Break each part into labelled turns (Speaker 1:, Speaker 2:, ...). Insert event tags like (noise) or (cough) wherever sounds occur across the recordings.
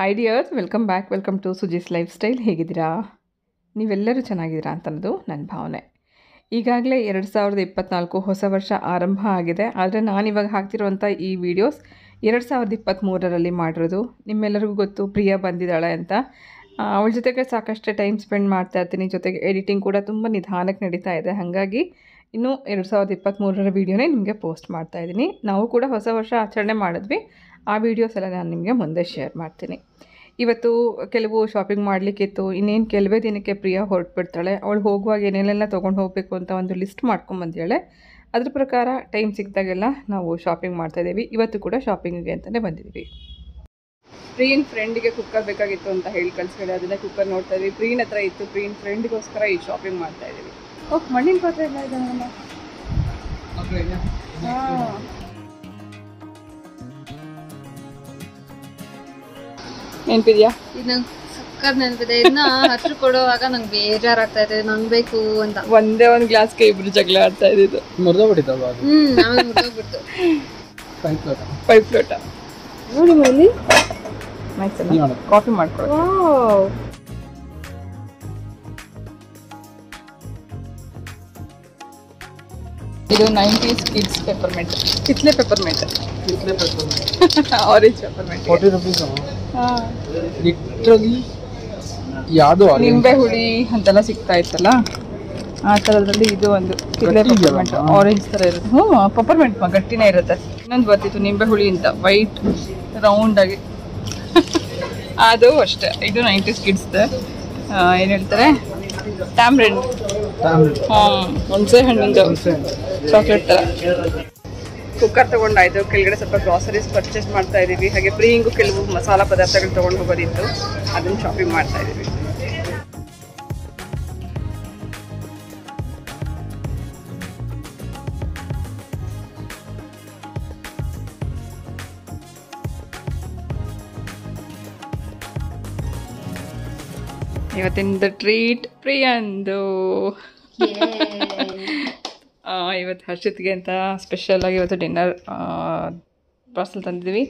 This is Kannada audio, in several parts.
Speaker 1: high welcome back welcome to Suji's lifestyle ಹೇಗಿದ್ದೀರಾ ನೀವೆಲ್ಲರೂ ಚೆನ್ನಾಗಿದ್ದೀರಾ ಅಂತನ್ನೋದು ನನ್ನ ಭಾವನೆ ಈಗಾಗಲೇ ಎರಡು ಸಾವಿರದ ಇಪ್ಪತ್ನಾಲ್ಕು ಹೊಸ ವರ್ಷ ಆರಂಭ ಆಗಿದೆ ಆದರೆ ನಾನಿವಾಗ ಹಾಕ್ತಿರುವಂಥ ಈ ವಿಡಿಯೋಸ್ ಎರಡು ಸಾವಿರದ ಇಪ್ಪತ್ತ್ಮೂರರಲ್ಲಿ ಮಾಡಿರೋದು ನಿಮ್ಮೆಲ್ಲರಿಗೂ ಗೊತ್ತು ಪ್ರಿಯಾ ಬಂದಿದ್ದಾಳೆ ಅಂತ ಅವಳ ಜೊತೆಗೆ ಸಾಕಷ್ಟು ಟೈಮ್ ಸ್ಪೆಂಡ್ ಮಾಡ್ತಾ ಇರ್ತೀನಿ ಜೊತೆಗೆ ಎಡಿಟಿಂಗ್ ಕೂಡ ತುಂಬ ನಿಧಾನಕ್ಕೆ ನಡೀತಾ ಇದೆ ಹಾಗಾಗಿ ಇನ್ನೂ ಎರಡು ಸಾವಿರದ ಇಪ್ಪತ್ತ್ಮೂರರ ವೀಡಿಯೋನೇ ನಿಮಗೆ ಪೋಸ್ಟ್ ಮಾಡ್ತಾ ನಾವು ಕೂಡ ಹೊಸ ವರ್ಷ ಆಚರಣೆ ಮಾಡಿದ್ವಿ ಆ ವಿಡಿಯೋಸ್ ಎಲ್ಲ ನಾನು ನಿಮಗೆ ಮುಂದೆ ಶೇರ್ ಮಾಡ್ತೀನಿ ಇವತ್ತು ಕೆಲವು ಶಾಪಿಂಗ್ ಮಾಡಲಿಕ್ಕಿತ್ತು ಇನ್ನೇನು ಕೆಲವೇ ದಿನಕ್ಕೆ ಪ್ರಿಯಾ ಹೊರಟುಬಿಡ್ತಾಳೆ ಅವಳು ಹೋಗುವಾಗ ಏನೇನೆಲ್ಲ ತೊಗೊಂಡು ಹೋಗಬೇಕು ಅಂತ ಒಂದು ಲಿಸ್ಟ್ ಮಾಡ್ಕೊಂಬಂದೇಳೆ ಅದ್ರ ಪ್ರಕಾರ ಟೈಮ್ ಸಿಕ್ಕಿದಾಗೆಲ್ಲ ನಾವು ಶಾಪಿಂಗ್ ಮಾಡ್ತಾಯಿದ್ದೀವಿ ಇವತ್ತು ಕೂಡ ಶಾಪಿಂಗಿಗೆ ಅಂತಲೇ ಬಂದಿದ್ದೀವಿ ಪ್ರೀನ್ ಫ್ರೆಂಡಿಗೆ ಕುಕ್ಕರ್ ಬೇಕಾಗಿತ್ತು ಅಂತ ಹೇಳಿ ಕಲ್ಸ್ಕೊಳ್ಳಿ ಅದನ್ನೇ ಕುಕ್ಕರ್ ನೋಡ್ತಾ ಇದ್ವಿ ಪ್ರೀನ್ ಹತ್ರ ಇತ್ತು ಪ್ರೀನ್ ಫ್ರೆಂಡ್ಗೋಸ್ಕರ ಈ ಶಾಪಿಂಗ್ ಮಾಡ್ತಾ ಇದ್ದೀವಿ ಓಹ್ ಮಣ್ಣಿನ ಪಾತ್ರೆ ಎಲ್ಲ ಇದೆ ಹಾಂ ನೆನ್ಪಿದ್ಯಾ ಇದು ನಂಗೆ ಸಕ್ಕತ್ ನೆನಪಿದೆ ಇದನ್ನ ಹತ್ರ ಕೊಡುವಾಗ ನಂಗೆ ಬೇಜಾರಾಗ್ತಾ ಇದೆ ನಂಗೆ ಬೇಕು ಅಂತ ಒಂದೇ ಒಂದು ಗ್ಲಾಸ್ಗೆ ಇಬ್ರು ಜಗಳ ಆಡ್ತಾ ಇದ್ದಿದ್ದು ಮುರಿದೋಗ್ಬಿಟ್ಟಿದ್ದಲ್ವ ಅದು ಹ್ಞೂ ಆಮೇಲೆ ಮುರಿದೋಗ್ಬಿಡ್ತು ಪೈಪ್ ಲೋಟ ಪೈಪ್ ಲೋಟ ನೋಡಿ ಮನೇಲಿ ಕಾಫಿ ಮಾಡ್ಕೊಳ್ಳಿ ಇದು ನೈಂಟೀಸ್ ಕಿಡ್ಸ್ ಪೆಪರ್ಮೆಂಟ್ ಕಿತ್ಲೆ ಪೆಪರ್ಮೆಂಟ್ ಕಿತ್ಲೆ peppermint orange peppermint forty rupees literally ಯಾವುದೋ ನಿಂಬೆ ಹುಳಿ ಅಂತೆಲ್ಲ ಸಿಗ್ತಾ ಇತ್ತಲ್ಲ ಆ ಥರದಲ್ಲಿ ಇದು ಒಂದು ಕಿಡ್ಲೆ ಆರೆಂಜ್ ಥರ ಇರುತ್ತೆ ಹ್ಞೂ ಪಪ್ಪರ್ಮೆಂಟ್ ಗಟ್ಟಿನೇ ಇರುತ್ತೆ ಇನ್ನೊಂದು ಬರ್ತಿತ್ತು ನಿಂಬೆ ಹುಳಿ ಅಂತ ವೈಟ್ ರೌಂಡಾಗಿ (laughs) ಅದು ಅಷ್ಟೇ ಇದು ನೈಂಟೀಸ್ ಕಿಡ್ಸ್ದು ಏನು ಹೇಳ್ತಾರೆ ಟ್ಯಾಮ್ರೆಂಡ್ ಹ್ಞೂ ಹುಣಸೆ ಹಣ್ಣಿಂದು ಚಾಕ್ಲೇಟ್ ಥರ ಕುಕ್ಕರ್ ತಗೊಂಡಾಯ್ತು ಕೆಳಗಡೆ ಸ್ವಲ್ಪ ಗ್ರಾಸರೀಸ್ ಪರ್ಚೇಸ್ ಮಾಡ್ತಾ ಇದೀವಿ ಹಾಗೆ ಫ್ರೀಯಿಂಗು ಕೆಲವು ಮಸಾಲ ಪದಾರ್ಥಗಳು ತಗೊಂಡು ಹೋಗೋದಿತ್ತು ಅದನ್ನು ಶಾಪಿಂಗ್ ಮಾಡ್ತಾ ಇದೀವಿ ಇವತ್ತಿನ ಟ್ರೀಟ್ ಪ್ರಿಯಂದು ಇವತ್ತು ಹರ್ಷಿತ್ಗೆ ಅಂತ ಆಗಿ ಇವತ್ತು ಡಿನ್ನರ್ ಪಾರ್ಸಲ್ ತಂದಿದ್ವಿ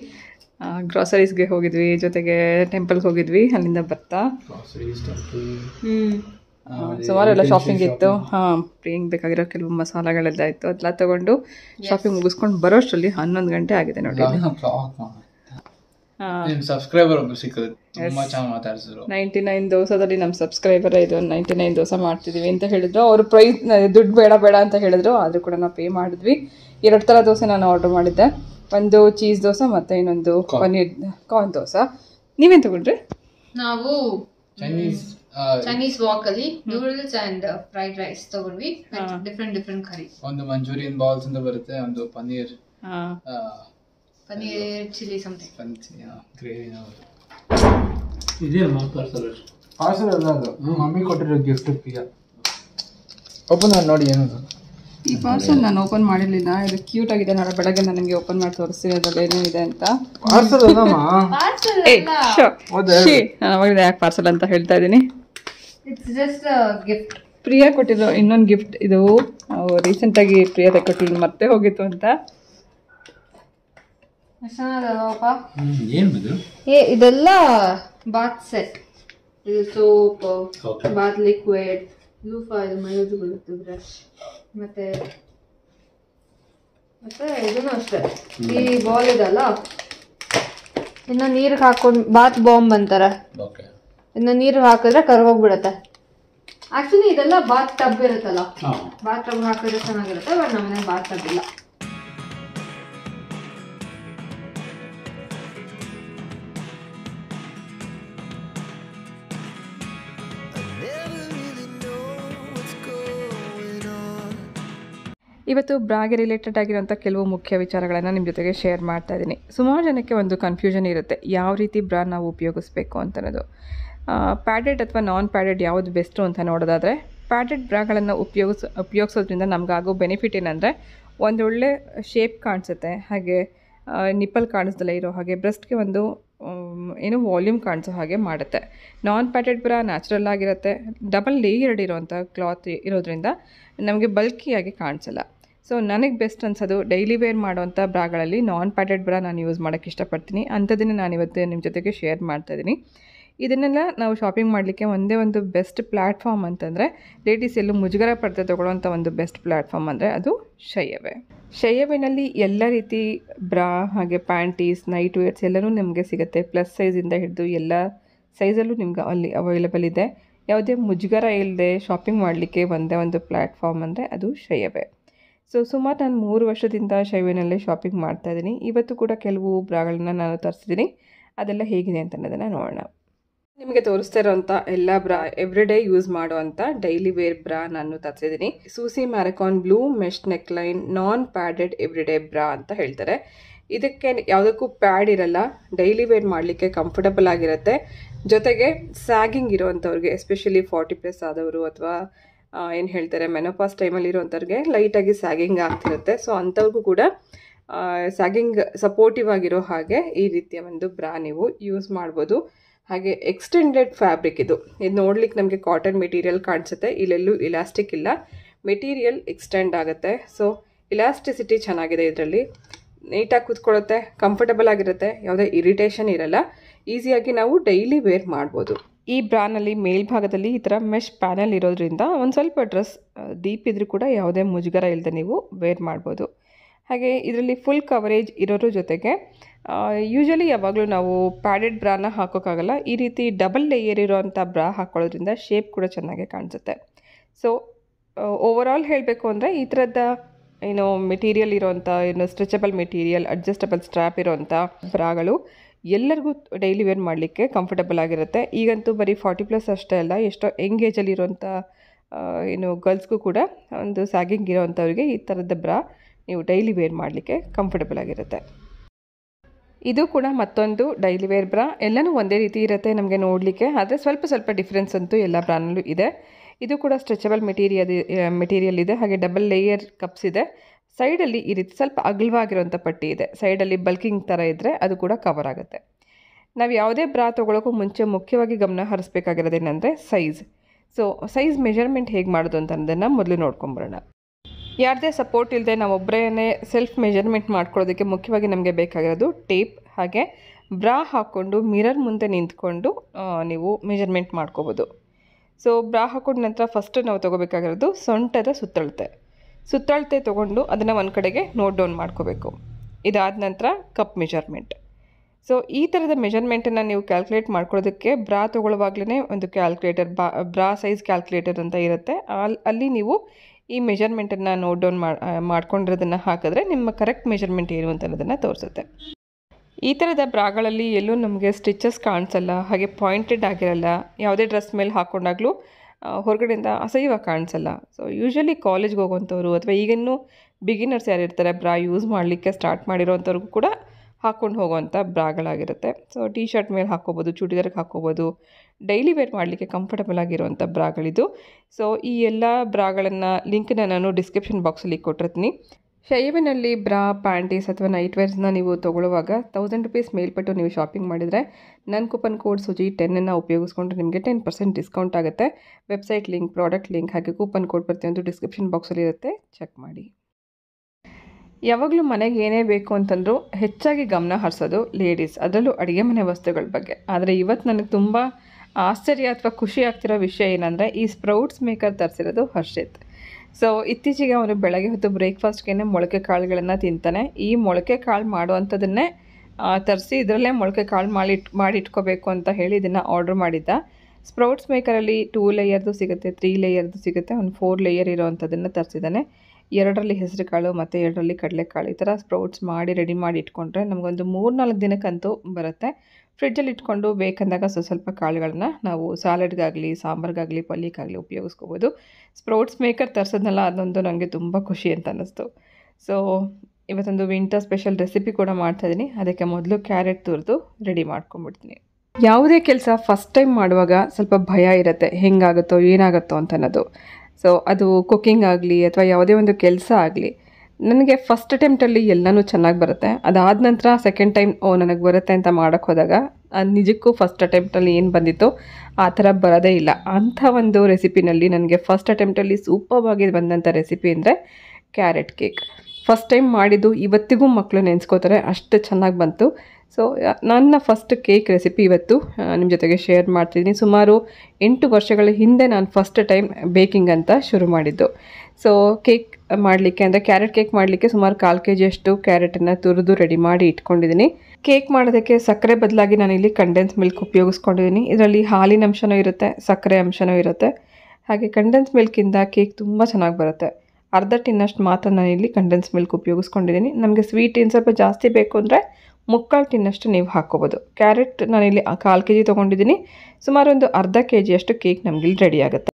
Speaker 1: ಗ್ರಾಸರೀಸ್ಗೆ ಹೋಗಿದ್ವಿ ಜೊತೆಗೆ ಟೆಂಪಲ್ಗೆ ಹೋಗಿದ್ವಿ ಅಲ್ಲಿಂದ ಬರ್ತಾ ಹ್ಞೂ ಸುಮಾರೆಲ್ಲ ಶಾಪಿಂಗ್ ಇತ್ತು ಹಾಂ ಪ್ರಿಯಂಗೆ ಬೇಕಾಗಿರೋ ಕೆಲವು ಮಸಾಲೆಗಳೆಲ್ಲ ಇತ್ತು ಅದೆಲ್ಲ ತೊಗೊಂಡು ಶಾಪಿಂಗ್ ಮುಗಿಸ್ಕೊಂಡು ಬರೋಷ್ಟರಲ್ಲಿ ಹನ್ನೊಂದು ಗಂಟೆ ಆಗಿದೆ ನೋಡಿ ನಿಮ್ಮ ಸಬ್ಸ್ಕ್ರೈಬರ್ ಒಬ್ರು ಸಿಕ್ಕಿದ್ರು ತುಂಬಾ ಚೆನ್ನಾಗಿ ಮಾತಾಡ್ಸಿದ್ರು ನೈಂಟಿ ನೈನ್ ದೋಸದಲ್ಲಿ ನಮ್ಮ ಸಬ್ಸ್ಕ್ರೈಬರ್ ಇದು ನೈಂಟಿ ನೈನ್ ದೋಸೆ ಮಾಡ್ತಿದೀವಿ ಅಂತ ಹೇಳಿದ್ರು ಅವ್ರು ಪ್ರೈಸ್ ದುಡ್ಡು ಬೇಡ ಬೇಡ ಅಂತ ಹೇಳಿದ್ರು ಆದ್ರೂ ಕೂಡ ನಾವು ಪೇ ಮಾಡಿದ್ವಿ ಎರಡು ಥರ ದೋಸೆ ನಾನು ಆರ್ಡರ್ ಮಾಡಿದ್ದೆ ಒಂದು ಚೀಸ್ ದೋಸೆ ಮತ್ತೆ ಇನ್ನೊಂದು ಪನ್ನೀರ್ ಕಾರ್ನ್ ದೋಸೆ ನೀವೇನ್ ತಗೊಂಡ್ರಿ ನಾವು ಚೈನೀಸ್ ಚೈನೀಸ್ ವಾಕ್ ಅಲ್ಲಿ ನೂಡಲ್ಸ್ ಅಂಡ್ ಫ್ರೈಡ್ ರೈಸ್ ತಗೊಂಡ್ವಿ ಡಿಫ್ರೆಂಟ್ ಡಿಫ್ರೆಂಟ್ ಕರಿ ಒಂದು ಮಂಚೂರಿಯನ್ ಬಾಲ್ಸ್ ಅಂತ ಬರುತ್ತೆ ಒಂದು ಪನ್ನೀರ್ ಪನ್ನೀರ್ ಚಿಲ್ಲಿ ಸಮಥಿಂಗ್ ಇದೇನು ಪಾರ್ಸಲ್ ಪಾರ್ಸಲ್ ಅಲ್ಲ ಅದು ಮಮ್ಮಿ ಕೊಟ್ಟಿರೋ ಗಿಫ್ಟ್ ಪಿಯಾ ಓಪನ್ ಮಾಡಿ ನೋಡಿ ಏನದು ಈ ಪಾರ್ಸಲ್ ನಾನು ಓಪನ್ ಮಾಡಿರಲಿಲ್ಲ ಇದು ಕ್ಯೂಟ್ ಆಗಿದೆ ನಾಳೆ ಬೆಳಗ್ಗೆ ನಾನು ನಿಮಗೆ ಓಪನ್ ಮಾಡಿ ತೋರಿಸ್ತೀನಿ ಅದ್ರಲ್ಲಿ ಏನೂ ಇದೆ ಅಂತ ಪಾರ್ಸಲ್ ಅವಾಗಿದೆ ಯಾಕೆ ಪಾರ್ಸಲ್ ಅಂತ ಹೇಳ್ತಾ ಇದ್ದೀನಿ ಇಟ್ಸ್ ಜಸ್ಟ್ ಗಿಫ್ಟ್ ಪ್ರಿಯಾ ಕೊಟ್ಟಿರೋ ಇನ್ನೊಂದು ಗಿಫ್ಟ್ ಇದು ರೀಸೆಂಟಾಗಿ ಪ್ರಿಯಾ ತಗೊಟ್ಟಿದ್ದು ಮತ್ತೆ ಹೋಗಿತ್ತು ಅಂತ ಏ ಇದೆಲ್ಲ ಬಾತ್ ಸೆಟ್ ಇದು ಸೋಪ್ ಬಾತ್ ಲಿಕ್ವಿಡ್ ಲೂಫಾ ಇದು ಮಯೂಸ್ ಬರುತ್ತೆ ಬ್ರಷ್ ಮತ್ತೆ ಮತ್ತೆ ಇದನ್ನು ಅಷ್ಟೇ ಈ ಬಾಲ್ ಇದಲ್ಲ ಇನ್ನು ನೀರಿಗೆ ಹಾಕೊಂಡು ಬಾತ್ ಬಾಂಬ್ ಅಂತಾರೆ ಇನ್ನು ನೀರು ಹಾಕಿದ್ರೆ ಕರ್ಗೋಗ್ಬಿಡತ್ತೆ ಆಕ್ಚುಲಿ ಇದೆಲ್ಲ ಬಾತ್ ಟಬ್ ಇರುತ್ತಲ್ಲ ಬಾತ್ ಟಬ್ ಹಾಕಿದ್ರೆ ಚೆನ್ನಾಗಿರುತ್ತೆ ಬಟ್ ನಮ್ಮನೆ ಬಾತ್ ಟಬ್ ಇಲ್ಲ ಇವತ್ತು ಬ್ರಾಗೆ ರಿಲೇಟೆಡ್ ಆಗಿರೋಂಥ ಕೆಲವು ಮುಖ್ಯ ವಿಚಾರಗಳನ್ನು ನಿಮ್ಮ ಜೊತೆಗೆ ಶೇರ್ ಮಾಡ್ತಾ ಇದ್ದೀನಿ ಸುಮಾರು ಜನಕ್ಕೆ ಒಂದು ಕನ್ಫ್ಯೂಷನ್ ಇರುತ್ತೆ ಯಾವ ರೀತಿ ಬ್ರಾ ನಾವು ಉಪಯೋಗಿಸ್ಬೇಕು ಅಂತನೋದು ಪ್ಯಾಡೆಡ್ ಅಥವಾ ನಾನ್ ಪ್ಯಾಡೆಡ್ ಯಾವುದು ಬೆಸ್ಟು ಅಂತ ನೋಡೋದಾದರೆ ಪ್ಯಾಡೆಡ್ ಬ್ರಾಗಳನ್ನು ಉಪಯೋಗಿಸ್ ಉಪಯೋಗಿಸೋದ್ರಿಂದ ನಮಗಾಗೋ ಬೆನಿಫಿಟ್ ಏನಂದರೆ ಒಂದೊಳ್ಳೆ ಶೇಪ್ ಕಾಣಿಸುತ್ತೆ ಹಾಗೆ ನಿಪ್ಪಲ್ ಕಾಣಿಸ್ದಲ್ಲ ಇರೋ ಹಾಗೆ ಬ್ರೆಸ್ಟ್ಗೆ ಒಂದು ಏನು ವಾಲ್ಯೂಮ್ ಕಾಣಿಸೋ ಹಾಗೆ ಮಾಡುತ್ತೆ ನಾನ್ ಪ್ಯಾಟೆಡ್ ಬ್ರಾ ನ್ಯಾಚುರಲ್ ಆಗಿರುತ್ತೆ ಡಬಲ್ ಲೇಯರ್ಡ್ ಇರೋವಂಥ ಕ್ಲಾತ್ ಇರೋದ್ರಿಂದ ನಮಗೆ ಬಲ್ಕಿಯಾಗಿ ಕಾಣಿಸಲ್ಲ ಸೊ ನನಗೆ ಬೆಸ್ಟ್ ಅನ್ಸೋದು ಡೈಲಿ ವೇರ್ ಮಾಡುವಂಥ ಬ್ರಾಗಳಲ್ಲಿ ನಾನ್ ಪ್ಯಾಟೆಡ್ ಬ್ರಾ ನಾನು ಯೂಸ್ ಮಾಡೋಕ್ಕೆ ಇಷ್ಟಪಡ್ತೀನಿ ಅಂಥದ್ದನ್ನೇ ನಾನು ಇವತ್ತು ನಿಮ್ಮ ಜೊತೆಗೆ ಶೇರ್ ಮಾಡ್ತಾ ಇದ್ದೀನಿ ಇದನ್ನೆಲ್ಲ ನಾವು ಶಾಪಿಂಗ್ ಮಾಡಲಿಕ್ಕೆ ಒಂದೇ ಒಂದು ಬೆಸ್ಟ್ ಪ್ಲ್ಯಾಟ್ಫಾರ್ಮ್ ಅಂತಂದರೆ ಲೇಡೀಸ್ ಎಲ್ಲೂ ಮುಜುಗರ ಪಡೆದ ತೊಗೊಳ್ಳೋಂಥ ಒಂದು ಬೆಸ್ಟ್ ಪ್ಲ್ಯಾಟ್ಫಾರ್ಮ್ ಅಂದರೆ ಅದು ಶಯವೆ ಶಯವೆನಲ್ಲಿ ಎಲ್ಲ ರೀತಿ ಬ್ರಾ ಹಾಗೆ ಪ್ಯಾಂಟೀಸ್ ನೈಟ್ ವೇರ್ಸ್ ಎಲ್ಲನೂ ನಿಮಗೆ ಸಿಗುತ್ತೆ ಪ್ಲಸ್ ಸೈಜಿಂದ ಹಿಡಿದು ಎಲ್ಲ ಸೈಜಲ್ಲೂ ನಿಮ್ಗೆ ಅಲ್ಲಿ ಅವೈಲೇಬಲ್ ಇದೆ ಯಾವುದೇ ಮುಜುಗರ ಇಲ್ಲದೆ ಶಾಪಿಂಗ್ ಮಾಡಲಿಕ್ಕೆ ಒಂದೇ ಒಂದು ಪ್ಲ್ಯಾಟ್ಫಾರ್ಮ್ ಅಂದರೆ ಅದು ಶೈಯವೆ ಸೊ ಸುಮಾರು ನಾನು ಮೂರು ವರ್ಷದಿಂದ ಶೈವಿನಲ್ಲೇ ಶಾಪಿಂಗ್ ಮಾಡ್ತಾ ಇದ್ದೀನಿ ಇವತ್ತು ಕೂಡ ಕೆಲವು ಬ್ರಾಗಳನ್ನ ನಾನು ತರಿಸಿದ್ದೀನಿ ಅದೆಲ್ಲ ಹೇಗಿದೆ ಅಂತ ಅನ್ನೋದನ್ನು ನೋಡೋಣ ನಿಮಗೆ ತೋರಿಸ್ತಾ ಇರೋವಂಥ ಎಲ್ಲ ಬ್ರಾ ಎವ್ರಿ ಡೇ ಯೂಸ್ ಮಾಡುವಂಥ ಡೈಲಿ ವೇರ್ ಬ್ರಾ ನಾನು ತರಿಸಿದ್ದೀನಿ ಸೂಸಿ ಮ್ಯಾರಕಾನ್ blue mesh neckline non padded every day bra ಅಂತ ಹೇಳ್ತಾರೆ ಇದಕ್ಕೆ ಯಾವುದಕ್ಕೂ ಪ್ಯಾಡ್ ಇರಲ್ಲ ಡೈಲಿ ವೇರ್ ಮಾಡಲಿಕ್ಕೆ ಕಂಫರ್ಟಬಲ್ ಆಗಿರುತ್ತೆ ಜೊತೆಗೆ ಸ್ಯಾಗಿಂಗ್ ಇರೋವಂಥವ್ರಿಗೆ ಎಸ್ಪೆಷಲಿ ಫಾರ್ಟಿ ಪ್ಲಸ್ ಆದವರು ಅಥವಾ ಏನು ಹೇಳ್ತಾರೆ ಮೆನೋಪಾಸ್ ಟೈಮಲ್ಲಿರೋಂಥವ್ರಿಗೆ ಲೈಟಾಗಿ ಸ್ಯಾಗಿಂಗ್ ಆಗ್ತಿರುತ್ತೆ ಸೊ ಅಂಥವ್ರಿಗೂ ಕೂಡ ಸ್ಯಾಗಿಂಗ್ ಸಪೋರ್ಟಿವ್ ಆಗಿರೋ ಹಾಗೆ ಈ ರೀತಿಯ ಒಂದು ಬ್ರಾ ನೀವು ಯೂಸ್ ಮಾಡ್ಬೋದು ಹಾಗೆ ಎಕ್ಸ್ಟೆಂಡೆಡ್ ಫ್ಯಾಬ್ರಿಕ್ ಇದು ಇದು ನೋಡ್ಲಿಕ್ಕೆ ನಮಗೆ ಕಾಟನ್ ಮೆಟೀರಿಯಲ್ ಕಾಣಿಸುತ್ತೆ ಇಲ್ಲೆಲ್ಲೂ ಇಲಾಸ್ಟಿಕ್ ಇಲ್ಲ ಮೆಟೀರಿಯಲ್ ಎಕ್ಸ್ಟೆಂಡ್ ಆಗುತ್ತೆ ಸೊ ಇಲಾಸ್ಟಿಸಿಟಿ ಚೆನ್ನಾಗಿದೆ ಇದರಲ್ಲಿ ನೀಟಾಗಿ ಕೂತ್ಕೊಳ್ಳುತ್ತೆ ಕಂಫರ್ಟಬಲ್ ಆಗಿರುತ್ತೆ ಯಾವುದೇ ಇರಿಟೇಷನ್ ಇರಲ್ಲ ಈಸಿಯಾಗಿ ನಾವು ಡೈಲಿ ವೇರ್ ಮಾಡ್ಬೋದು ಈ ಬ್ರಾನಲ್ಲಿ ಮೇಲ್ಭಾಗದಲ್ಲಿ ಈ ಥರ ಮೆಶ್ ಪ್ಯಾನಲ್ ಇರೋದ್ರಿಂದ ಒಂದು ಸ್ವಲ್ಪ ಡ್ರೆಸ್ ಡೀಪ್ ಇದ್ರೂ ಕೂಡ ಯಾವುದೇ ಮುಜುಗರ ಇಲ್ಲದೆ ನೀವು ವೇರ್ ಮಾಡ್ಬೋದು ಹಾಗೆ ಇದರಲ್ಲಿ ಫುಲ್ ಕವರೇಜ್ ಇರೋದ್ರ ಜೊತೆಗೆ ಯೂಶುವಲಿ ಯಾವಾಗಲೂ ನಾವು ಪ್ಯಾಡೆಡ್ ಬ್ರಾನ ಹಾಕೋಕ್ಕಾಗಲ್ಲ ಈ ರೀತಿ ಡಬಲ್ ಲೇಯರ್ ಇರೋವಂಥ ಬ್ರಾ ಹಾಕೊಳ್ಳೋದ್ರಿಂದ ಶೇಪ್ ಕೂಡ ಚೆನ್ನಾಗಿ ಕಾಣಿಸುತ್ತೆ ಸೊ ಓವರ್ ಆಲ್ ಹೇಳಬೇಕು ಅಂದರೆ ಈ ಥರದ ಏನು ಮೆಟೀರಿಯಲ್ ಇರೋವಂಥ ಏನು ಸ್ಟ್ರೆಚಬಲ್ ಮೆಟೀರಿಯಲ್ ಅಡ್ಜಸ್ಟಬಲ್ ಸ್ಟ್ರ್ಯಾಪ್ ಇರೋವಂಥ ಬ್ರಾಗಳು ಎಲ್ಲರಿಗೂ ಡೈಲಿ ವೇರ್ ಮಾಡಲಿಕ್ಕೆ ಕಂಫರ್ಟಬಲ್ ಆಗಿರುತ್ತೆ ಈಗಂತೂ ಬರೀ ಫಾರ್ಟಿ ಪ್ಲಸ್ ಅಷ್ಟೇ ಅಲ್ಲ ಎಷ್ಟೋ ಯಂಗ್ ಏಜಲ್ಲಿರುವಂಥ ಏನು ಗರ್ಲ್ಸ್ಗೂ ಕೂಡ ಒಂದು ಸ್ಯಾಗಿಂಗ್ ಇರೋವಂಥವ್ರಿಗೆ ಈ ಥರದ ಬ್ರಾ ನೀವು ಡೈಲಿ ವೇರ್ ಮಾಡಲಿಕ್ಕೆ ಕಂಫರ್ಟಬಲ್ ಆಗಿರುತ್ತೆ ಇದು ಕೂಡ ಮತ್ತೊಂದು ಡೈಲಿ ವೇರ್ ಬ್ರಾ ಎಲ್ಲನೂ ಒಂದೇ ರೀತಿ ಇರುತ್ತೆ ನಮಗೆ ನೋಡಲಿಕ್ಕೆ ಆದರೆ ಸ್ವಲ್ಪ ಸ್ವಲ್ಪ ಡಿಫ್ರೆನ್ಸ್ ಅಂತೂ ಎಲ್ಲ ಬ್ರಾನಲ್ಲೂ ಇದೆ ಇದು ಕೂಡ ಸ್ಟ್ರೆಚಬಲ್ ಮೆಟೀರಿಯಲ್ ಮೆಟೀರಿಯಲ್ ಇದೆ ಹಾಗೆ ಡಬಲ್ ಲೇಯರ್ ಕಪ್ಸ್ ಇದೆ ಸೈಡಲ್ಲಿ ಈ ರೀತಿ ಸ್ವಲ್ಪ ಅಗಲವಾಗಿರುವಂಥ ಪಟ್ಟಿ ಇದೆ ಸೈಡಲ್ಲಿ ಬಲ್ಕಿಂಗ್ ಥರ ಇದ್ದರೆ ಅದು ಕೂಡ ಕವರ್ ಆಗುತ್ತೆ ನಾವು ಯಾವುದೇ ಬ್ರಾ ತೊಗೊಳೋಕ್ಕೂ ಮುಂಚೆ ಮುಖ್ಯವಾಗಿ ಗಮನ ಏನಂದರೆ ಸೈಜ್ ಸೊ ಸೈಜ್ ಮೆಜರ್ಮೆಂಟ್ ಹೇಗೆ ಮಾಡೋದು ಅನ್ನೋದನ್ನು ಮೊದಲು ನೋಡ್ಕೊಂಬರೋಣ ಯಾರದೇ ಸಪೋರ್ಟ್ ಇಲ್ಲದೆ ನಾವು ಸೆಲ್ಫ್ ಮೆಜರ್ಮೆಂಟ್ ಮಾಡ್ಕೊಳ್ಳೋದಕ್ಕೆ ಮುಖ್ಯವಾಗಿ ನಮಗೆ ಬೇಕಾಗಿರೋದು ಟೇಪ್ ಹಾಗೆ ಬ್ರಾ ಹಾಕ್ಕೊಂಡು ಮಿರರ್ ಮುಂದೆ ನಿಂತ್ಕೊಂಡು ನೀವು ಮೆಜರ್ಮೆಂಟ್ ಮಾಡ್ಕೋಬೋದು ಸೊ ಬ್ರಾ ಹಾಕೊಂಡ ನಂತರ ಫಸ್ಟು ನಾವು ತೊಗೋಬೇಕಾಗಿರೋದು ಸೊಂಟದ ಸುತ್ತಳತೆ ಸುತ್ತಳತೆ ತೊಗೊಂಡು ಅದನ್ನು ಒಂದು ಕಡೆಗೆ ನೋಟ್ ಡೌನ್ ಮಾಡ್ಕೋಬೇಕು ಇದಾದ ನಂತರ ಕಪ್ ಮೆಜರ್ಮೆಂಟ್ ಸೊ ಈ ಥರದ ಮೆಜರ್ಮೆಂಟನ್ನು ನೀವು ಕ್ಯಾಲ್ಕುಲೇಟ್ ಮಾಡ್ಕೊಳ್ಳೋದಕ್ಕೆ ಬ್ರಾ ತೊಗೊಳ್ಳುವಾಗ್ಲೇ ಒಂದು ಕ್ಯಾಲ್ಕುಲೇಟರ್ ಬಾ ಬ್ರಾ ಸೈಜ್ ಕ್ಯಾಲ್ಕುಲೇಟರ್ ಅಂತ ಇರುತ್ತೆ ಅಲ್ಲಿ ನೀವು ಈ ಮೆಜರ್ಮೆಂಟನ್ನು ನೋಟ್ ಡೌನ್ ಮಾಡ್ಕೊಂಡಿರೋದನ್ನು ಹಾಕಿದ್ರೆ ನಿಮ್ಮ ಕರೆಕ್ಟ್ ಮೆಜರ್ಮೆಂಟ್ ಏನು ಅಂತ ಅನ್ನೋದನ್ನು ತೋರಿಸುತ್ತೆ ಈ ಥರದ ಬ್ರಾಗಳಲ್ಲಿ ಎಲ್ಲೂ ನಮಗೆ ಸ್ಟಿಚಸ್ ಕಾಣಿಸಲ್ಲ ಹಾಗೆ ಪಾಯಿಂಟೆಡ್ ಆಗಿರಲ್ಲ ಯಾವುದೇ ಡ್ರೆಸ್ ಮೇಲೆ ಹಾಕ್ಕೊಂಡಾಗಲೂ ಹೊರಗಡೆಯಿಂದ ಅಸಹ್ಯವಾಗಿ ಕಾಣಿಸಲ್ಲ ಸೊ ಯೂಶ್ವಲಿ ಕಾಲೇಜ್ಗೆ ಹೋಗುವಂಥವ್ರು ಅಥವಾ ಈಗಿನ್ನೂ ಬಿಗಿನರ್ಸ್ ಯಾರು ಇರ್ತಾರೆ ಬ್ರಾ ಯೂಸ್ ಮಾಡಲಿಕ್ಕೆ ಸ್ಟಾರ್ಟ್ ಮಾಡಿರೋವಂಥವ್ರಿಗೂ ಕೂಡ ಹಾಕ್ಕೊಂಡು ಹೋಗೋವಂಥ ಬ್ರಾಗಳಾಗಿರುತ್ತೆ ಸೊ ಟಿ ಶರ್ಟ್ ಮೇಲೆ ಹಾಕ್ಕೋಬೋದು ಚೂಡಿದಾರ್ಗೆ ಹಾಕ್ಕೋಬೋದು ಡೈಲಿ ವೇರ್ ಮಾಡಲಿಕ್ಕೆ ಕಂಫರ್ಟಬಲ್ ಆಗಿರುವಂಥ ಬ್ರಾಗಳಿದು ಸೊ ಈ ಎಲ್ಲ ಬ್ರಾಗಳನ್ನು ಲಿಂಕ್ನ ನಾನು ಡಿಸ್ಕ್ರಿಪ್ಷನ್ ಬಾಕ್ಸಲ್ಲಿ ಕೊಟ್ಟಿರ್ತೀನಿ ಶೈವಿನಲ್ಲಿ ಬ್ರಾ ಪ್ಯಾಂಟೀಸ್ ಅಥವಾ ನೈಟ್ ವೇರ್ಸ್ನ ನೀವು ತೊಗೊಳ್ಳುವಾಗ ತೌಸಂಡ್ ರುಪೀಸ್ ಮೇಲ್ಪಟ್ಟು ನೀವು ಶಾಪಿಂಗ್ ಮಾಡಿದರೆ ನನ್ನ ಕೂಪನ್ ಕೋಡ್ ಸುಜಿ ಟೆನ್ನನ್ನು ಉಪಯೋಗಿಸ್ಕೊಂಡು ನಿಮಗೆ ಟೆನ್ ಪರ್ಸೆಂಟ್ ಡಿಸ್ಕೌಂಟ್ ಆಗುತ್ತೆ ವೆಬ್ಸೈಟ್ ಲಿಂಕ್ ಪ್ರಾಡಕ್ಟ್ ಲಿಂಕ್ ಹಾಗೆ ಕೂಪನ್ ಕೋಡ್ ಪ್ರತಿಯೊಂದು ಡಿಸ್ಕ್ರಿಪ್ಷನ್ ಬಾಕ್ಸಲ್ಲಿ ಇರುತ್ತೆ ಚೆಕ್ ಮಾಡಿ ಯಾವಾಗಲೂ ಮನೆಗೆ ಏನೇ ಬೇಕು ಅಂತಂದರೂ ಹೆಚ್ಚಾಗಿ ಗಮನ ಹರಿಸೋದು ಲೇಡೀಸ್ ಅದರಲ್ಲೂ ಅಡುಗೆ ಮನೆ ವಸ್ತುಗಳ ಬಗ್ಗೆ ಆದರೆ ಇವತ್ತು ನನಗೆ ತುಂಬ ಆಶ್ಚರ್ಯ ಅಥವಾ ಖುಷಿ ಆಗ್ತಿರೋ ವಿಷಯ ಏನಂದರೆ ಈ ಸ್ಪ್ರೌಟ್ಸ್ ಮೇಕರ್ ತರಿಸಿರೋದು ಹರ್ಷಿತ್ ಸೊ ಇತ್ತೀಚೆಗೆ ಅವನು ಬೆಳಗ್ಗೆ ಹೊತ್ತು ಬ್ರೇಕ್ಫಾಸ್ಟ್ಗೆ ಮೊಳಕೆ ಕಾಳುಗಳನ್ನು ತಿಂತಾನೆ ಈ ಮೊಳಕೆ ಕಾಳು ಮಾಡುವಂಥದನ್ನೇ ತರಿಸಿ ಇದರಲ್ಲೇ ಮೊಳಕೆ ಕಾಳು ಮಾಡಿ ಇಟ್ಕೋಬೇಕು ಅಂತ ಹೇಳಿ ಇದನ್ನು ಆರ್ಡ್ರ್ ಮಾಡಿದ್ದ ಸ್ಪ್ರೌಟ್ಸ್ ಮೇಕರಲ್ಲಿ ಟೂ ಲೇಯರ್ದು ಸಿಗುತ್ತೆ ತ್ರೀ ಲೇಯರ್ದು ಸಿಗುತ್ತೆ ಒಂದು ಫೋರ್ ಲೇಯರ್ ಇರೋವಂಥದ್ದನ್ನು ತರಿಸಿದ್ದಾನೆ ಎರಡರಲ್ಲಿ ಹೆಸರು ಕಾಳು ಮತ್ತು ಎರಡರಲ್ಲಿ ಕಡಲೆಕಾಳು ಈ ಥರ ಸ್ಪ್ರೌಟ್ಸ್ ಮಾಡಿ ರೆಡಿ ಮಾಡಿ ಇಟ್ಕೊಂಡ್ರೆ ನಮಗೊಂದು ಮೂರು ನಾಲ್ಕು ದಿನಕ್ಕಂತೂ ಬರುತ್ತೆ ಫ್ರಿಡ್ಜಲ್ಲಿ ಇಟ್ಕೊಂಡು ಬೇಕಂದಾಗ ಸ್ವಲ್ಪ ಸ್ವಲ್ಪ ಕಾಳುಗಳನ್ನ ನಾವು ಸ್ಯಾಲಡ್ಗಾಗಲಿ ಸಾಂಬಾರ್ಗಾಗಲಿ ಪಲ್ಯಕ್ಕಾಗಲಿ ಉಪಯೋಗಿಸ್ಕೋಬೋದು ಸ್ಪ್ರೌಟ್ಸ್ ಮೇಕರ್ ತರಿಸೋದ್ನಲ್ಲ ಅದೊಂದು ನನಗೆ ತುಂಬ ಖುಷಿ ಅಂತ ಅನ್ನಿಸ್ತು ಸೊ ಇವತ್ತೊಂದು ವಿಂಟರ್ ಸ್ಪೆಷಲ್ ರೆಸಿಪಿ ಕೂಡ ಮಾಡ್ತಾಯಿದ್ದೀನಿ ಅದಕ್ಕೆ ಮೊದಲು ಕ್ಯಾರೆಟ್ ತುರಿದು ರೆಡಿ ಮಾಡ್ಕೊಂಬಿಡ್ತೀನಿ ಯಾವುದೇ ಕೆಲಸ ಫಸ್ಟ್ ಟೈಮ್ ಮಾಡುವಾಗ ಸ್ವಲ್ಪ ಭಯ ಇರುತ್ತೆ ಹೆಂಗಾಗುತ್ತೋ ಏನಾಗುತ್ತೋ ಅಂತ ಅನ್ನೋದು ಸೊ ಅದು ಕುಕ್ಕಿಂಗ್ ಆಗಲಿ ಅಥವಾ ಯಾವುದೇ ಒಂದು ಕೆಲಸ ಆಗಲಿ ನನಗೆ ಫಸ್ಟ್ ಅಟೆಂಪ್ಟಲ್ಲಿ ಎಲ್ಲನೂ ಚೆನ್ನಾಗಿ ಬರುತ್ತೆ ಅದಾದ ನಂತರ ಸೆಕೆಂಡ್ ಟೈಮ್ ಓ ನನಗೆ ಬರುತ್ತೆ ಅಂತ ಮಾಡೋಕ್ಕೆ ಹೋದಾಗ ನಿಜಕ್ಕೂ ಫಸ್ಟ್ ಅಟೆಂಪ್ಟಲ್ಲಿ ಏನು ಬಂದಿತ್ತು ಆ ಥರ ಬರೋದೇ ಇಲ್ಲ ಅಂಥ ಒಂದು ರೆಸಿಪಿನಲ್ಲಿ ನನಗೆ ಫಸ್ಟ್ ಅಟೆಂಪ್ಟಲ್ಲಿ ಸೂಪರ್ವಾಗಿ ಬಂದಂಥ ರೆಸಿಪಿ ಅಂದರೆ ಕ್ಯಾರೆಟ್ ಕೇಕ್ ಫಸ್ಟ್ ಟೈಮ್ ಮಾಡಿದ್ದು ಇವತ್ತಿಗೂ ಮಕ್ಕಳು ನೆನೆಸ್ಕೋತಾರೆ ಅಷ್ಟು ಚೆನ್ನಾಗಿ ಬಂತು ಸೊ ನನ್ನ ಫಸ್ಟ್ ಕೇಕ್ ರೆಸಿಪಿ ಇವತ್ತು ನಿಮ್ಮ ಜೊತೆಗೆ ಶೇರ್ ಮಾಡ್ತಿದ್ದೀನಿ ಸುಮಾರು ಎಂಟು ವರ್ಷಗಳ ಹಿಂದೆ ನಾನು ಫಸ್ಟ್ ಟೈಮ್ ಬೇಕಿಂಗ್ ಅಂತ ಶುರು ಮಾಡಿದ್ದು ಸೊ ಕೇಕ್ ಮಾಡಲಿಕ್ಕೆ ಅಂದರೆ ಕ್ಯಾರೆಟ್ ಕೇಕ್ ಮಾಡಲಿಕ್ಕೆ ಸುಮಾರು ಕಾಲು ಕೆ ಜಿಯಷ್ಟು ಕ್ಯಾರೆಟನ್ನು ತುರಿದು ರೆಡಿ ಮಾಡಿ ಇಟ್ಕೊಂಡಿದ್ದೀನಿ ಕೇಕ್ ಮಾಡೋದಕ್ಕೆ ಸಕ್ಕರೆ ಬದಲಾಗಿ ನಾನಿಲ್ಲಿ ಕಂಡೆನ್ಸ್ ಮಿಲ್ಕ್ ಉಪಯೋಗಿಸ್ಕೊಂಡಿದ್ದೀನಿ ಇದರಲ್ಲಿ ಹಾಲಿನ ಅಂಶನೂ ಇರುತ್ತೆ ಸಕ್ಕರೆ ಅಂಶನೂ ಇರುತ್ತೆ ಹಾಗೆ ಕಂಡೆನ್ಸ್ ಮಿಲ್ಕಿಂದ ಕೇಕ್ ತುಂಬ ಚೆನ್ನಾಗಿ ಬರುತ್ತೆ ಅರ್ಧ ಟಿನ್ನಷ್ಟು ಮಾತ್ರ ನಾನು ಇಲ್ಲಿ ಕಂಡೆನ್ಸ್ ಮಿಲ್ಕ್ ಉಪಯೋಗಿಸ್ಕೊಂಡಿದ್ದೀನಿ ನಮಗೆ ಸ್ವೀಟ್ ಏನು ಸ್ವಲ್ಪ ಜಾಸ್ತಿ ಬೇಕು ಅಂದರೆ ಮುಕ್ಕಾಲು ಟಿನ್ನಷ್ಟು ನೀವು ಹಾಕ್ಕೋಬೋದು ಕ್ಯಾರೆಟ್ ನಾನಿಲ್ಲಿ ಕಾಲು ಕೆ ಜಿ ತೊಗೊಂಡಿದ್ದೀನಿ ಸುಮಾರು ಒಂದು ಅರ್ಧ ಕೆ ಜಿಯಷ್ಟು ಕೇಕ್ ನಮಗಿಲ್ಲಿ ರೆಡಿ ಆಗುತ್ತೆ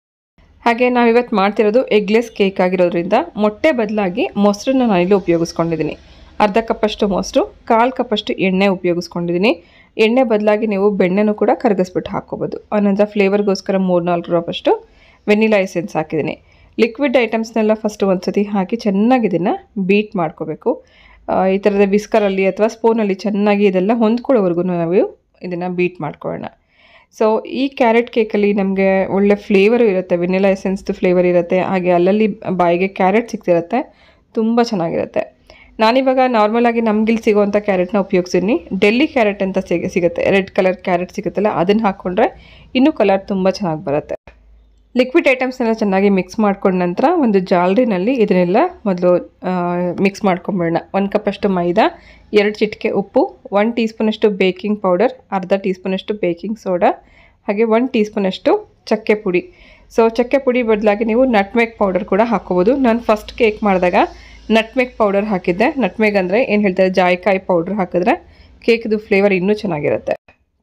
Speaker 1: ಹಾಗೆ ನಾವಿವತ್ತು ಮಾಡ್ತಿರೋದು ಎಗ್ಲೆಸ್ ಕೇಕ್ ಆಗಿರೋದ್ರಿಂದ ಮೊಟ್ಟೆ ಬದಲಾಗಿ ಮೊಸರನ್ನ ನಾನಿಲ್ಲಿ ಉಪಯೋಗಿಸ್ಕೊಂಡಿದ್ದೀನಿ ಅರ್ಧ ಕಪ್ಪಷ್ಟು ಮೊಸರು ಕಾಲು ಕಪ್ಪಷ್ಟು ಎಣ್ಣೆ ಉಪಯೋಗಿಸ್ಕೊಂಡಿದ್ದೀನಿ ಎಣ್ಣೆ ಬದಲಾಗಿ ನೀವು ಬೆಣ್ಣೆನೂ ಕೂಡ ಕರಗಿಸ್ಬಿಟ್ಟು ಹಾಕೋಬೋದು ಆನಂತರ ಫ್ಲೇವರ್ಗೋಸ್ಕರ ಮೂರು ನಾಲ್ಕು ರೂಪಾಯಷ್ಟು ವೆನಿಲಾ ಎಸೆನ್ಸ್ ಹಾಕಿದ್ದೀನಿ ಲಿಕ್ವಿಡ್ ಐಟಮ್ಸ್ನೆಲ್ಲ ಫಸ್ಟ್ ಒಂದು ಸತಿ ಹಾಕಿ ಚೆನ್ನಾಗಿ ಇದನ್ನು ಬೀಟ್ ಮಾಡ್ಕೋಬೇಕು ಈ ಥರದ ಬಿಸ್ಕರಲ್ಲಿ ಅಥವಾ ಸ್ಪೂನಲ್ಲಿ ಚೆನ್ನಾಗಿ ಇದೆಲ್ಲ ಹೊಂದ್ಕೊಳ್ಳೋವರೆಗೂ ನಾವು ಇದನ್ನು ಬೀಟ್ ಮಾಡ್ಕೊಳ್ಳೋಣ ಸೊ ಈ ಕ್ಯಾರೆಟ್ ಕೇಕಲ್ಲಿ ನಮಗೆ ಒಳ್ಳೆ ಫ್ಲೇವರು ಇರುತ್ತೆ ವೆನಿಲಾ ಎಸೆನ್ಸ್ದು ಫ್ಲೇವರ್ ಇರುತ್ತೆ ಹಾಗೆ ಅಲ್ಲಲ್ಲಿ ಬಾಯಿಗೆ ಕ್ಯಾರೆಟ್ ಸಿಕ್ತಿರುತ್ತೆ ತುಂಬ ಚೆನ್ನಾಗಿರುತ್ತೆ ನಾನಿವಾಗ ನಾರ್ಮಲಾಗಿ ನಮಗಿಲ್ಲಿ ಸಿಗೋವಂಥ ಕ್ಯಾರೆಟ್ನ ಉಪಯೋಗಿಸಿನಿ ಡೆಲ್ಲಿ ಕ್ಯಾರೆಟ್ ಅಂತ ಸಿಗುತ್ತೆ ರೆಡ್ ಕಲರ್ ಕ್ಯಾರೆಟ್ ಸಿಗುತ್ತಲ್ಲ ಅದನ್ನು ಹಾಕ್ಕೊಂಡ್ರೆ ಇನ್ನೂ ಕಲರ್ ತುಂಬ ಚೆನ್ನಾಗಿ ಬರುತ್ತೆ ಲಿಕ್ವಿಡ್ ಐಟಮ್ಸ್ನೆಲ್ಲ ಚೆನ್ನಾಗಿ ಮಿಕ್ಸ್ ಮಾಡ್ಕೊಂಡ ನಂತರ ಒಂದು ಜಾಲ್ರಿನಲ್ಲಿ ಇದನ್ನೆಲ್ಲ ಮೊದಲು ಮಿಕ್ಸ್ ಮಾಡ್ಕೊಂಬಿಡೋಣ ಒಂದು ಕಪ್ಪಷ್ಟು ಮೈದಾ ಎರಡು ಚಿಟಿಕೆ ಉಪ್ಪು ಒನ್ ಟೀ ಸ್ಪೂನಷ್ಟು ಬೇಕಿಂಗ್ ಪೌಡರ್ ಅರ್ಧ ಟೀ ಸ್ಪೂನಷ್ಟು ಬೇಕಿಂಗ್ ಸೋಡಾ ಹಾಗೆ ಒನ್ ಟೀ ಸ್ಪೂನಷ್ಟು ಚಕ್ಕೆ ಪುಡಿ ಸೊ ಚಕ್ಕೆ ಪುಡಿ ಬದಲಾಗಿ ನೀವು ನಟ್ಮೆಗ್ ಪೌಡರ್ ಕೂಡ ಹಾಕೋಬೋದು ನಾನು ಫಸ್ಟ್ ಕೇಕ್ ಮಾಡಿದಾಗ ನಟ್ಮೆಗ್ ಪೌಡರ್ ಹಾಕಿದ್ದೆ ನಟ್ಮೇಗ್ ಅಂದರೆ ಏನು ಹೇಳ್ತಾರೆ ಜಾಯಿಕಾಯಿ ಪೌಡರ್ ಹಾಕಿದ್ರೆ ಕೇಕ್ದು ಫ್ಲೇವರ್ ಇನ್ನೂ ಚೆನ್ನಾಗಿರುತ್ತೆ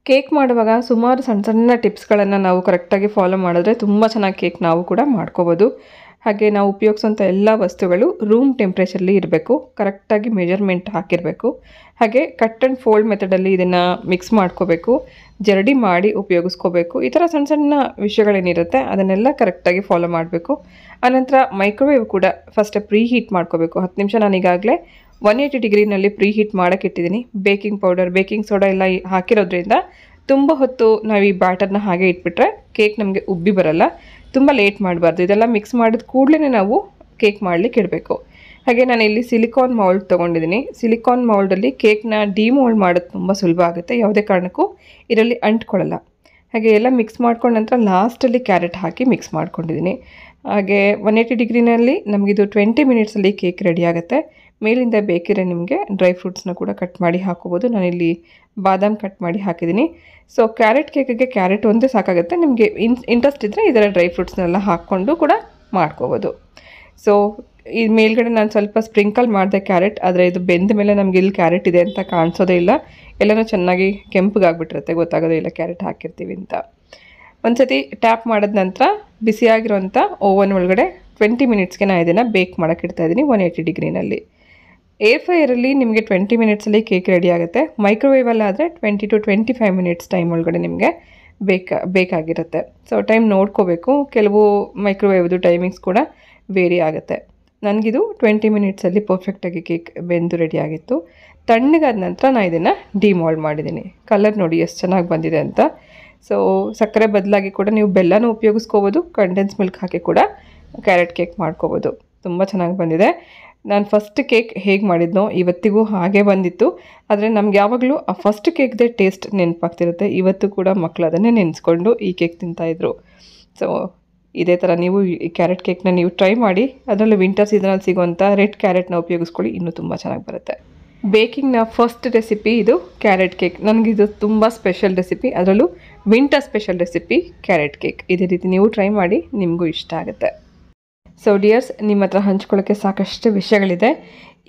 Speaker 1: ಕೇಕ್ ಮಾಡುವಾಗ ಸುಮಾರು ಸಣ್ಣ ಸಣ್ಣ ಟಿಪ್ಸ್ಗಳನ್ನು ನಾವು ಕರೆಕ್ಟಾಗಿ ಫಾಲೋ ಮಾಡಿದ್ರೆ ತುಂಬ ಚೆನ್ನಾಗಿ ಕೇಕ್ ನಾವು ಕೂಡ ಮಾಡ್ಕೋಬೋದು ಹಾಗೆ ನಾವು ಉಪಯೋಗಿಸೋಂಥ ಎಲ್ಲ ವಸ್ತುಗಳು ರೂಮ್ ಟೆಂಪ್ರೇಚರಲ್ಲಿ ಇರಬೇಕು ಕರೆಕ್ಟಾಗಿ ಮೆಜರ್ಮೆಂಟ್ ಹಾಕಿರಬೇಕು ಹಾಗೆ ಕಟ್ ಆ್ಯಂಡ್ ಫೋಲ್ಡ್ ಮೆಥಡಲ್ಲಿ ಇದನ್ನು ಮಿಕ್ಸ್ ಮಾಡ್ಕೋಬೇಕು ಜರಡಿ ಮಾಡಿ ಉಪಯೋಗಿಸ್ಕೋಬೇಕು ಈ ಥರ ಸಣ್ಣ ಸಣ್ಣ ವಿಷಯಗಳೇನಿರುತ್ತೆ ಅದನ್ನೆಲ್ಲ ಕರೆಕ್ಟಾಗಿ ಫಾಲೋ ಮಾಡಬೇಕು ಆನಂತರ ಮೈಕ್ರೋವೇವ್ ಕೂಡ ಫಸ್ಟ್ ಪ್ರೀ ಹೀಟ್ ಮಾಡ್ಕೋಬೇಕು ಹತ್ತು ನಿಮಿಷ ನಾನು ಈಗಾಗಲೇ ಒನ್ ಏಯ್ಟಿ ಡಿಗ್ರಿನಲ್ಲಿ ಪ್ರೀ ಹೀಟ್ ಇಟ್ಟಿದ್ದೀನಿ ಬೇಕಿಂಗ್ ಪೌಡರ್ ಬೇಕಿಂಗ್ ಸೋಡಾ ಎಲ್ಲ ಹಾಕಿರೋದ್ರಿಂದ ತುಂಬ ಹೊತ್ತು ನಾವು ಈ ಬ್ಯಾಟರ್ನ ಹಾಗೆ ಇಟ್ಬಿಟ್ರೆ ಕೇಕ್ ನಮಗೆ ಉಬ್ಬಿ ಬರಲ್ಲ ತುಂಬ ಲೇಟ್ ಮಾಡಬಾರ್ದು ಇದೆಲ್ಲ ಮಿಕ್ಸ್ ಮಾಡಿದ ಕೂಡಲೇ ನಾವು ಕೇಕ್ ಮಾಡಲಿಕ್ಕೆ ಇಡಬೇಕು ಹಾಗೆ ನಾನು ಇಲ್ಲಿ ಸಿಲಿಕಾನ್ ಮೌಲ್ಡ್ ತೊಗೊಂಡಿದ್ದೀನಿ ಸಿಲಿಕಾನ್ ಮೌಲ್ಡಲ್ಲಿ ಕೇಕ್ನ ಮೌಲ್ಡ್ ಮಾಡೋದು ತುಂಬ ಸುಲಭ ಆಗುತ್ತೆ ಯಾವುದೇ ಕಾರಣಕ್ಕೂ ಇದರಲ್ಲಿ ಅಂಟ್ಕೊಳ್ಳಲ್ಲ ಹಾಗೆ ಎಲ್ಲ ಮಿಕ್ಸ್ ಮಾಡ್ಕೊಂಡ ನಂತರ ಲಾಸ್ಟಲ್ಲಿ ಕ್ಯಾರೆಟ್ ಹಾಕಿ ಮಿಕ್ಸ್ ಮಾಡ್ಕೊಂಡಿದ್ದೀನಿ ಹಾಗೆ ಒನ್ ಏಯ್ಟಿ ಡಿಗ್ರಿನಲ್ಲಿ ನಮಗಿದು ಟ್ವೆಂಟಿ ಮಿನಿಟ್ಸಲ್ಲಿ ಕೇಕ್ ರೆಡಿ ಆಗುತ್ತೆ ಮೇಲಿಂದ ಬೇಕಿದ್ರೆ ನಿಮಗೆ ಡ್ರೈ ಫ್ರೂಟ್ಸ್ನ ಕೂಡ ಕಟ್ ಮಾಡಿ ಹಾಕೋಬೋದು ನಾನಿಲ್ಲಿ ಬಾದಾಮ್ ಕಟ್ ಮಾಡಿ ಹಾಕಿದ್ದೀನಿ ಸೊ ಕ್ಯಾರೆಟ್ ಕೇಕಿಗೆ ಕ್ಯಾರೆಟ್ ಒಂದೇ ಸಾಕಾಗುತ್ತೆ ನಿಮಗೆ ಇನ್ ಇಂಟ್ರೆಸ್ಟ್ ಇದ್ದರೆ ಇದರ ಡ್ರೈ ಫ್ರೂಟ್ಸ್ನೆಲ್ಲ ಹಾಕ್ಕೊಂಡು ಕೂಡ ಮಾಡ್ಕೋಬೋದು ಸೊ ಈ ಮೇಲ್ಗಡೆ ನಾನು ಸ್ವಲ್ಪ ಸ್ಪ್ರಿಂಕಲ್ ಮಾಡಿದೆ ಕ್ಯಾರೆಟ್ ಆದರೆ ಇದು ಬೆಂದ ಮೇಲೆ ನಮಗೆ ಇಲ್ಲಿ ಕ್ಯಾರೆಟ್ ಇದೆ ಅಂತ ಕಾಣಿಸೋದೇ ಇಲ್ಲ ಎಲ್ಲನೂ ಚೆನ್ನಾಗಿ ಕೆಂಪಗಾಗ್ಬಿಟ್ಟಿರುತ್ತೆ ಗೊತ್ತಾಗೋದೇ ಇಲ್ಲ ಕ್ಯಾರೆಟ್ ಹಾಕಿರ್ತೀವಿ ಅಂತ ಒಂದು ಸತಿ ಟ್ಯಾಪ್ ಮಾಡಿದ ನಂತರ ಬಿಸಿಯಾಗಿರೋಂಥ ಓವನ್ ಒಳಗಡೆ ಟ್ವೆಂಟಿ ಮಿನಿಟ್ಸ್ಗೆ ನಾನು ಇದನ್ನು ಬೇಕ್ ಮಾಡೋಕ್ಕಿಡ್ತಾ ಇದ್ದೀನಿ ಒನ್ ಏಯ್ಟಿ ಡಿಗ್ರಿನಲ್ಲಿ ಏರ್ ಫ್ರೈಯರಲ್ಲಿ ನಿಮಗೆ ಟ್ವೆಂಟಿ ಮಿನಿಟ್ಸಲ್ಲಿ ಕೇಕ್ ರೆಡಿ ಆಗುತ್ತೆ ಮೈಕ್ರೋವೇವಲ್ಲಿ twenty two twenty five minutes time ಒಳಗಡೆ ನಿಮಗೆ ಬೇಕಾ ಬೇಕಾಗಿರುತ್ತೆ ಸೊ ಟೈಮ್ ನೋಡ್ಕೋಬೇಕು ಕೆಲವು ಮೈಕ್ರೋವೇವ್ದು ಟೈಮಿಂಗ್ಸ್ ಕೂಡ ವೇರಿ ಆಗುತ್ತೆ ನನಗಿದು ಟ್ವೆಂಟಿ ಮಿನಿಟ್ಸಲ್ಲಿ ಪರ್ಫೆಕ್ಟಾಗಿ ಕೇಕ್ ಬೆಂದು ರೆಡಿ ಆಗಿತ್ತು ತಣ್ಣಗಾದ ನಂತರ ನಾನು ಇದನ್ನು ಡಿಮಾಲ್ಡ್ ಮಾಡಿದ್ದೀನಿ ಕಲರ್ ನೋಡಿ ಎಷ್ಟು ಚೆನ್ನಾಗಿ ಬಂದಿದೆ ಅಂತ ಸೊ ಸಕ್ಕರೆ ಬದಲಾಗಿ ಕೂಡ ನೀವು ಬೆಲ್ಲನೂ ಉಪಯೋಗಿಸ್ಕೋಬೋದು ಕಂಡೆನ್ಸ್ ಮಿಲ್ಕ್ ಹಾಕಿ ಕೂಡ ಕ್ಯಾರೆಟ್ ಕೇಕ್ ಮಾಡ್ಕೋಬೋದು ತುಂಬ ಚೆನ್ನಾಗಿ ಬಂದಿದೆ ನಾನು ಫಸ್ಟ್ ಕೇಕ್ ಹೇಗೆ ಮಾಡಿದ್ನೋ ಇವತ್ತಿಗೂ ಹಾಗೆ ಬಂದಿತ್ತು ಆದರೆ ನಮ್ಗೆ ಯಾವಾಗಲೂ ಆ ಫಸ್ಟ್ ಕೇಕ್ದೇ ಟೇಸ್ಟ್ ನೆನಪಾಗ್ತಿರುತ್ತೆ ಇವತ್ತು ಕೂಡ ಮಕ್ಕಳು ಅದನ್ನೇ ನೆನೆಸ್ಕೊಂಡು ಈ ಕೇಕ್ ತಿಂತಾಯಿದ್ರು ಸೊ ಇದೇ ಥರ ನೀವು ಈ ಕ್ಯಾರೆಟ್ ಕೇಕ್ನ ನೀವು ಟ್ರೈ ಮಾಡಿ ಅದರಲ್ಲೂ ವಿಂಟರ್ ಸೀಸನಲ್ಲಿ ಸಿಗುವಂಥ ರೆಡ್ ಕ್ಯಾರೆಟ್ನ ಉಪಯೋಗಿಸ್ಕೊಳ್ಳಿ ಇನ್ನೂ ತುಂಬ ಚೆನ್ನಾಗಿ ಬರುತ್ತೆ ಬೇಕಿಂಗ್ನ ಫಸ್ಟ್ ರೆಸಿಪಿ ಇದು ಕ್ಯಾರೆಟ್ ಕೇಕ್ ನನಗಿದು ತುಂಬ ಸ್ಪೆಷಲ್ ರೆಸಿಪಿ ಅದರಲ್ಲೂ winter special recipe carrot cake ಇದೇ ರೀತಿ ನೀವು ಟ್ರೈ ಮಾಡಿ ನಿಮಗೂ ಇಷ್ಟ ಆಗುತ್ತೆ ಸೊ ಡಿಯರ್ಸ್ ನಿಮ್ಮ ಹತ್ರ ಹಂಚ್ಕೊಳ್ಳೋಕ್ಕೆ ಸಾಕಷ್ಟು ವಿಷಯಗಳಿದೆ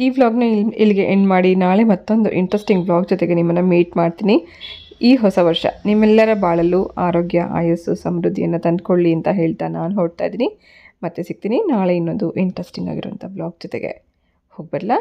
Speaker 1: ಈ ವ್ಲಾಗ್ನ ಇಲ್ಲಿ ಇಲ್ಲಿಗೆ ಎಂಡ್ ಮಾಡಿ ನಾಳೆ ಮತ್ತೊಂದು ಇಂಟ್ರೆಸ್ಟಿಂಗ್ ವ್ಲಾಗ್ ಜೊತೆಗೆ ನಿಮ್ಮನ್ನು ಮೀಟ್ ಮಾಡ್ತೀನಿ ಈ ಹೊಸ ವರ್ಷ ನಿಮ್ಮೆಲ್ಲರ ಬಾಳಲು ಆರೋಗ್ಯ ಆಯಸ್ಸು ಸಮೃದ್ಧಿಯನ್ನು ತಂದುಕೊಳ್ಳಿ ಅಂತ ಹೇಳ್ತಾ ನಾನು ಹೊರಡ್ತಾ ಇದ್ದೀನಿ ಮತ್ತೆ ಸಿಗ್ತೀನಿ ನಾಳೆ ಇನ್ನೊಂದು ಇಂಟ್ರೆಸ್ಟಿಂಗ್ ಆಗಿರುವಂಥ ಬ್ಲಾಗ್ ಜೊತೆಗೆ ಹೋಗ್ಬರ್ಲಾ